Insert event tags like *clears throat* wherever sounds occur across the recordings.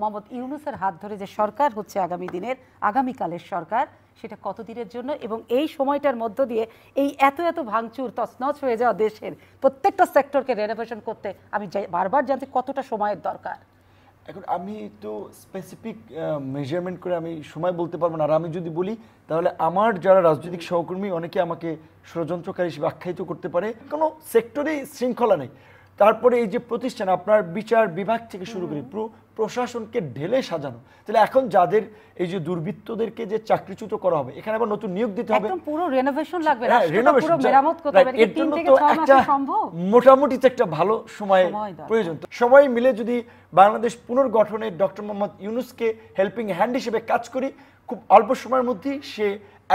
মোহাম্মদ ইউনুসের হাত ধরে যে সরকার হচ্ছে আগামী দিনের আগামীকালের সরকার সেটা কতদিনের জন্য এবং এই সময়টার মধ্য দিয়ে এই এত এত ভাঙচুর তছনছ হয়ে যাওয়া দেশের প্রত্যেকটা সেক্টরকে রেনোভেশন করতে আমি বারবার জানতে কতটা সময়ের দরকার এখন আমি তো স্পেসিফিক মেজারমেন্ট করে আমি সময় বলতে পারবো না আর আমি যদি বলি তাহলে আমার যারা রাজনৈতিক সহকর্মী অনেকে আমাকে ষড়যন্ত্রকারী হিসেবে আখ্যায়িত করতে পারে কোনো সেক্টরেই শৃঙ্খলা নেই তারপরে এই যে প্রতিষ্ঠান আপনার বিচার বিভাগ থেকে শুরু করে পুরো প্রশাসনকে ঢেলে সাজানো তাহলে এখন যাদের এই যে দুর্বৃত্তদেরকে যে চাকরিচ্যুত করা হবে এখানে আবার নতুন নিয়োগ দিতে হবে পুরো রেনোভেশন লাগবে হ্যাঁ, পুরো মেরামত করতে হবে এর জন্য তো একটা মোটামুটি একটা ভালো সময় প্রয়োজন সবাই মিলে যদি বাংলাদেশ পুনর্গঠনে ডক্টর মোহাম্মদ ইউনুসকে হেল্পিং হ্যান্ড হিসেবে কাজ করি খুব অল্প সময়ের মধ্যেই সে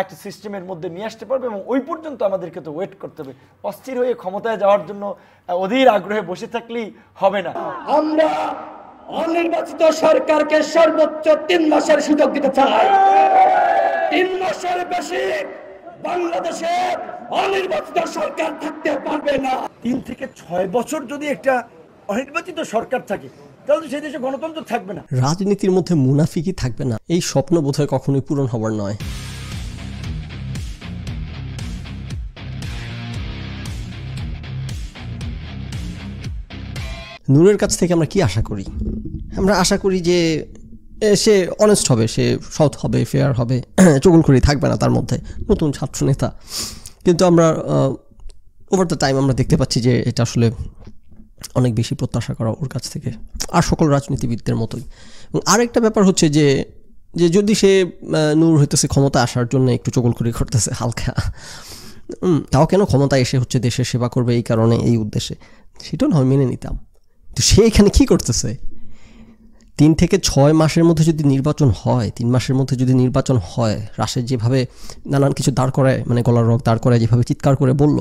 একটা সিস্টেমের মধ্যে নিয়ে আসতে পারবে এবং ওই পর্যন্ত আমাদেরকে তো ওয়েট করতে হবে অস্থির হয়ে ক্ষমতায় যাওয়ার জন্য অধীর আগ্রহে বসে থাকলেই হবে না আমরা অনির্বাচিত সরকারকে সর্বোচ্চ তিন মাসের সুযোগ দিতে চাই তিন মাসের বেশি বাংলাদেশে অনির্বাচিত সরকার থাকতে পারবে না তিন থেকে ছয় বছর যদি একটা অনির্বাচিত সরকার থাকে তাহলে সেই দেশে গণতন্ত্র থাকবে না রাজনীতির মধ্যে মুনাফিকই থাকবে না এই স্বপ্ন বোধহয় কখনোই পূরণ হবার নয় নূরের কাছ থেকে আমরা কি আশা করি আমরা আশা করি যে সে অনেস্ট হবে সে সৎ হবে ফেয়ার হবে করি *clears throat* থাকবে না তার মধ্যে নতুন ছাত্র নেতা কিন্তু আমরা ওভার দ্য টাইম আমরা দেখতে পাচ্ছি যে এটা আসলে অনেক বেশি প্রত্যাশা করা ওর কাছ থেকে আর সকল রাজনীতিবিদদের মতোই এবং আরেকটা ব্যাপার হচ্ছে যে যে যদি সে নূর হইতেছে ক্ষমতা আসার জন্য একটু করি করতেছে হালকা তাও কেন ক্ষমতা এসে হচ্ছে দেশের সেবা করবে এই কারণে এই উদ্দেশ্যে সেটাও নয় মেনে নিতাম তো সে এখানে কী করতেছে তিন থেকে ছয় মাসের মধ্যে যদি নির্বাচন হয় তিন মাসের মধ্যে যদি নির্বাচন হয় রাশের যেভাবে নানান কিছু দাঁড় করায় মানে গলার রোগ দাঁড় করায় যেভাবে চিৎকার করে বলল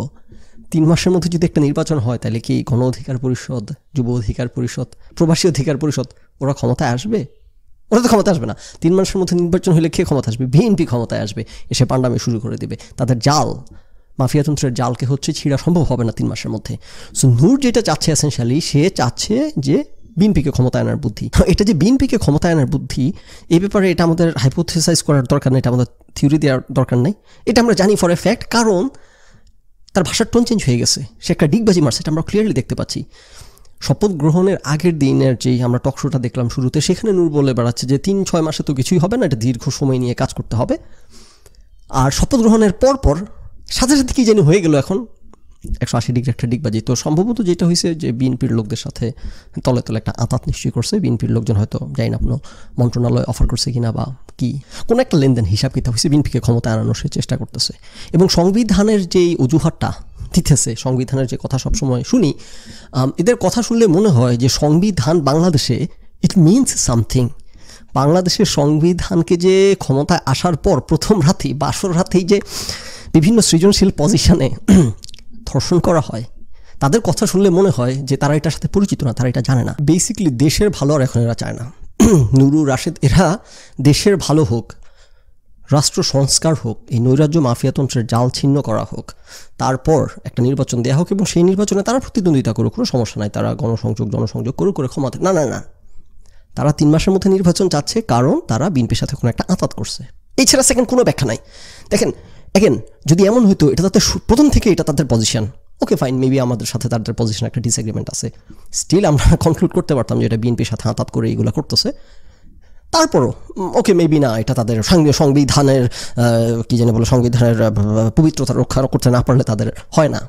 তিন মাসের মধ্যে যদি একটা নির্বাচন হয় তাহলে কি গণ অধিকার পরিষদ যুব অধিকার পরিষদ প্রবাসী অধিকার পরিষদ ওরা ক্ষমতায় আসবে ওরা তো ক্ষমতা আসবে না তিন মাসের মধ্যে নির্বাচন হলে কে ক্ষমতা আসবে বিএনপি ক্ষমতায় আসবে এসে পাণ্ডামে শুরু করে দেবে তাদের জাল মাফিয়াতন্ত্রের জালকে হচ্ছে ছিঁড়া সম্ভব হবে না তিন মাসের মধ্যে সো নূর যেটা চাচ্ছে এসেন্সিয়ালি সে চাচ্ছে যে বিএনপিকে ক্ষমতায় আনার বুদ্ধি *laughs* এটা যে বিএনপিকে ক্ষমতায় আনার বুদ্ধি এই ব্যাপারে এটা আমাদের হাইপোথেসাইজ করার দরকার নেই এটা আমাদের থিওরি দেওয়ার দরকার নেই এটা আমরা জানি ফর এ ফ্যাক্ট কারণ তার ভাষার টোন চেঞ্জ হয়ে গেছে সে একটা ডিগবাজি মারছে এটা আমরা ক্লিয়ারলি দেখতে পাচ্ছি শপথ গ্রহণের আগের দিনের যেই আমরা টকশোটা দেখলাম শুরুতে সেখানে নূর বলে বেড়াচ্ছে যে তিন ছয় মাসে তো কিছুই হবে না এটা দীর্ঘ সময় নিয়ে কাজ করতে হবে আর শপথ গ্রহণের পরপর সাথে সাথে কী জানি হয়ে গেল এখন একশো আশি ডিগ্রি একটা ডিগ তো সম্ভবত যেটা হয়েছে যে বিএনপির লোকদের সাথে তলে তলে একটা আতাত নিশ্চয়ই করছে বিএনপির লোকজন হয়তো যাই না কোনো মন্ত্রণালয় অফার করছে কিনা বা কি কোনো একটা লেনদেন হিসাব কিতাব হয়েছে বিএনপিকে ক্ষমতা আনানোর সে চেষ্টা করতেছে এবং সংবিধানের যেই অজুহাতটা দিতেছে সংবিধানের যে কথা সবসময় শুনি এদের কথা শুনলে মনে হয় যে সংবিধান বাংলাদেশে ইট মিনস সামথিং বাংলাদেশের সংবিধানকে যে ক্ষমতায় আসার পর প্রথম রাতেই বাসর রাতেই যে বিভিন্ন সৃজনশীল পজিশনে *clears throat* ধর্ষণ করা হয় তাদের কথা শুনলে মনে হয় যে তারা এটার সাথে পরিচিত না তারা এটা জানে না বেসিক্যালি দেশের ভালো আর এখন এরা চায় না *clears throat* নুরু রাশেদ এরা দেশের ভালো হোক রাষ্ট্র সংস্কার হোক এই নৈরাজ্য মাফিয়াতন্ত্রের জাল ছিন্ন করা হোক তারপর একটা নির্বাচন দেওয়া হোক এবং সেই নির্বাচনে তারা প্রতিদ্বন্দ্বিতা করুক কোনো সমস্যা নাই তারা গণসংযোগ জনসংযোগ করুক করে ক্ষমাতে না না না তারা তিন মাসের মধ্যে নির্বাচন চাচ্ছে কারণ তারা বিএনপির সাথে কোনো একটা আঁতাত করছে এছাড়া সেকেন্ড কোনো ব্যাখ্যা নাই দেখেন অ্যাগেন যদি এমন হইতো এটা তাদের প্রথম থেকে এটা তাদের পজিশন ওকে ফাইন মেবি আমাদের সাথে তাদের পজিশন একটা ডিসএগ্রিমেন্ট আছে স্টিল আমরা কনক্লুড *laughs* করতে পারতাম যে এটা বিএনপির সাথে হাতাত করে এইগুলো করতেছে তারপরও ওকে মেবি না এটা তাদের সংবিধানের কী যেন বলো সংবিধানের পবিত্রতা রক্ষা করতে না পারলে তাদের হয় না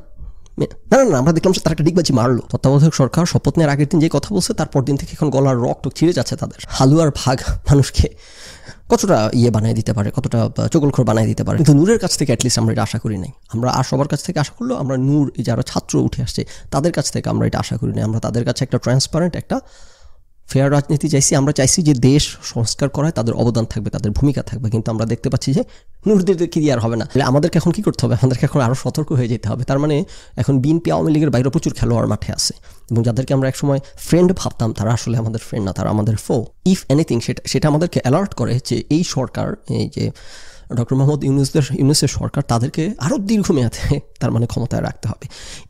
না না না আমরা দেখলাম তারা একটা ডিগবাজি মারলো তত্ত্বাবধায়ক সরকার শপথ নেওয়ার আগের দিন যে কথা বলছে তারপর দিন থেকে এখন গলার রক্ত ছিঁড়ে যাচ্ছে তাদের হালুয়ার ভাগ মানুষকে কতটা ইয়ে বানিয়ে দিতে পারে কতটা চকলখোর বানিয়ে দিতে পারে কিন্তু নূরের কাছ থেকে অ্যাটলিস্ট আমরা এটা আশা করি নাই আমরা আর সবার কাছ থেকে আশা করলেও আমরা নূর যারা ছাত্র উঠে আসছে তাদের কাছ থেকে আমরা এটা আশা করি নাই আমরা তাদের কাছে একটা ট্রান্সপারেন্ট একটা ফেয়ার রাজনীতি চাইছি আমরা চাইছি যে দেশ সংস্কার করায় তাদের অবদান থাকবে তাদের ভূমিকা থাকবে কিন্তু আমরা দেখতে পাচ্ছি যে নুরদের কি আর হবে না তাহলে আমাদেরকে এখন কি করতে হবে আমাদেরকে এখন আরও সতর্ক হয়ে যেতে হবে তার মানে এখন বিএনপি আওয়ামী লীগের বাইরে প্রচুর খেলোয়াড় মাঠে আছে এবং যাদেরকে আমরা একসময় ফ্রেন্ড ভাবতাম তারা আসলে আমাদের ফ্রেন্ড না তারা আমাদের ফো ইফ এনিথিং সেটা সেটা আমাদেরকে অ্যালার্ট করে যে এই সরকার এই যে ডক্টর মোহাম্মদ ইউনুসদের ইউনুসের সরকার তাদেরকে আরও দীর্ঘমেয়াদে তার মানে ক্ষমতায় রাখতে হবে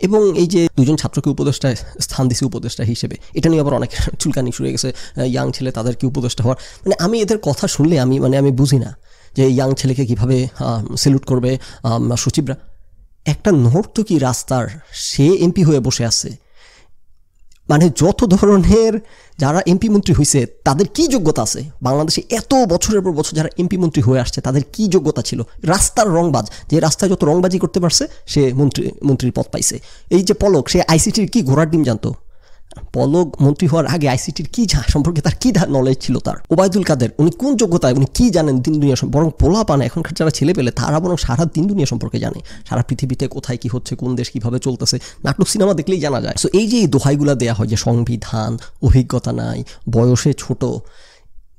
এবং এই যে দুজন ছাত্রকে উপদেষ্টায় স্থান দিছে উপদেষ্টা হিসেবে এটা নিয়ে আবার অনেক *laughs* চুলকানি শুরু হয়ে গেছে ইয়াং ছেলে তাদেরকে উপদেষ্টা হওয়ার মানে আমি এদের কথা শুনলে আমি মানে আমি বুঝি না যে ইয়াং ছেলেকে কিভাবে সেলুট করবে সচিবরা একটা নোট কি রাস্তার সে এমপি হয়ে বসে আছে মানে যত ধরনের যারা এমপি মন্ত্রী হয়েছে তাদের কি যোগ্যতা আছে বাংলাদেশে এত বছরের পর বছর যারা এমপি মন্ত্রী হয়ে আসছে তাদের কি যোগ্যতা ছিল রাস্তার রংবাজ যে রাস্তায় যত রংবাজি করতে পারছে সে মন্ত্রী মন্ত্রীর পদ পাইছে এই যে পলক সে আইসিটির কি ঘোড়ার ডিম জানতো পলক মন্ত্রী হওয়ার আগে আইসিটির কি সম্পর্কে তার কি নলেজ ছিল তার ওবায়দুল কাদের উনি কোন যোগ্যতায় উনি কি জানেন দিন দুনিয়া সম্পর্কে বরং পোলা পান এখনকার যারা ছেলে পেলে তারা বরং সারা দিন দুনিয়া সম্পর্কে জানে সারা পৃথিবীতে কোথায় কি হচ্ছে কোন দেশ কিভাবে চলতেছে নাটক সিনেমা দেখলেই জানা যায় সো এই যে এই দোহাইগুলো দেওয়া হয় যে সংবিধান অভিজ্ঞতা নাই বয়সে ছোট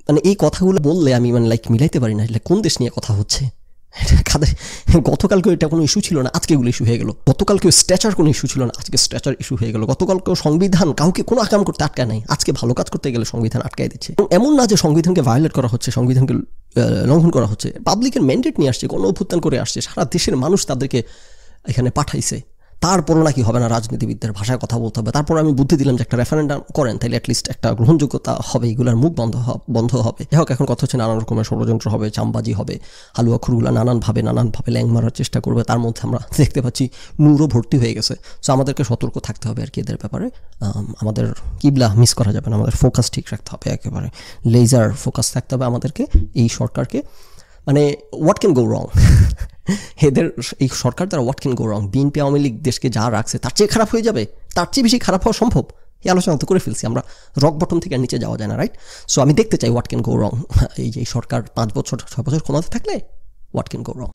মানে এই কথাগুলো বললে আমি মানে লাইক মিলাইতে পারি না কোন দেশ নিয়ে কথা হচ্ছে এটা কাদের গতকালকেও এটা কোনো ইস্যু ছিল না আজকে এগুলো ইস্যু হয়ে গেল গতকালকেও স্ট্যাচার কোনো ইস্যু ছিল না আজকে স্ট্যাচার ইস্যু হয়ে গেল গতকালকেও সংবিধান কাউকে কোনো আকাম করতে আটকায় নাই আজকে ভালো কাজ করতে গেলে সংবিধান আটকায় দিচ্ছে এমন না যে সংবিধানকে ভায়োলেট করা হচ্ছে সংবিধানকে লঙ্ঘন করা হচ্ছে পাবলিকের ম্যান্ডেট নিয়ে আসছে গণ অভ্যুত্থান করে আসছে সারা দেশের মানুষ তাদেরকে এখানে পাঠাইছে তারপরও নাকি হবে না রাজনীতিবিদদের ভাষায় কথা বলতে হবে তারপর আমি বুদ্ধি দিলাম যে একটা রেফারেন্ডাম করেন তাহলে অ্যাটলিস্ট একটা গ্রহণযোগ্যতা হবে এগুলোর মুখ বন্ধ বন্ধ হবে যাই হোক এখন কথা হচ্ছে নানান রকমের ষড়যন্ত্র হবে চামবাজি হবে হালুয়া খুরগুলা নানানভাবে নানানভাবে ল্যাং মারার চেষ্টা করবে তার মধ্যে আমরা *laughs* দেখতে পাচ্ছি নূরও ভর্তি হয়ে গেছে সো আমাদেরকে সতর্ক থাকতে হবে আর কি এদের ব্যাপারে আমাদের কিবলা মিস করা যাবে না আমাদের ফোকাস ঠিক রাখতে হবে একেবারে লেজার ফোকাস থাকতে হবে আমাদেরকে এই সরকারকে মানে হোয়াট ক্যান গো রং এদের এই সরকার দ্বারা what can go wrong BNP Awami League দেশকে যা রাখছে তার চেয়ে খারাপ হয়ে যাবে তার চেয়ে বেশি খারাপ হওয়া সম্ভব এই আলোচনা তো করে ফেলছি আমরা রক বটম থেকে নিচে যাওয়া যায় না রাইট সো আমি দেখতে চাই হোয়াট ক্যান গো রং এই যে সরকার পাঁচ বছর ছয় বছর ক্ষমতা থাকলে হোয়াট ক্যান গো রং